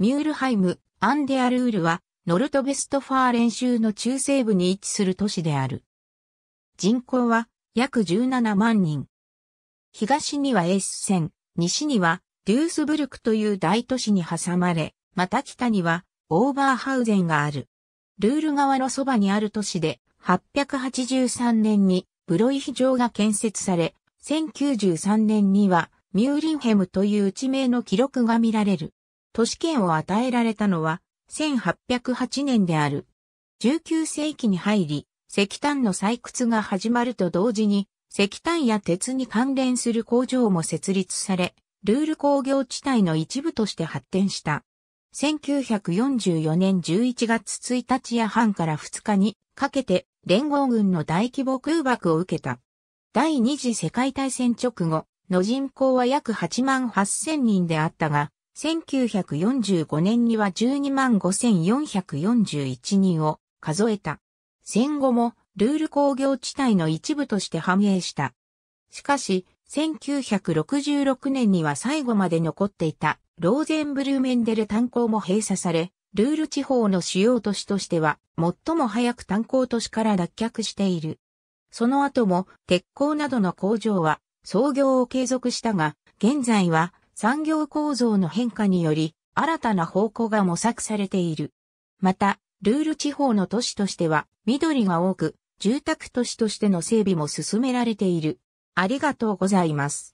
ミュールハイム、アンデアルールは、ノルトベストファーレン州の中西部に位置する都市である。人口は約17万人。東にはエース線、西にはデュースブルクという大都市に挟まれ、また北にはオーバーハウゼンがある。ルール側のそばにある都市で、883年にブロイヒ城が建設され、1093年にはミューリンヘムという地名の記録が見られる。都市圏を与えられたのは1808年である。19世紀に入り、石炭の採掘が始まると同時に、石炭や鉄に関連する工場も設立され、ルール工業地帯の一部として発展した。1944年11月1日や半から2日にかけて連合軍の大規模空爆を受けた。第二次世界大戦直後の人口は約8万8000人であったが、1945年には125,441人を数えた。戦後もルール工業地帯の一部として繁栄した。しかし、1966年には最後まで残っていたローゼンブルーメンデル炭鉱も閉鎖され、ルール地方の主要都市としては最も早く炭鉱都市から脱却している。その後も鉄鋼などの工場は創業を継続したが、現在は産業構造の変化により、新たな方向が模索されている。また、ルール地方の都市としては、緑が多く、住宅都市としての整備も進められている。ありがとうございます。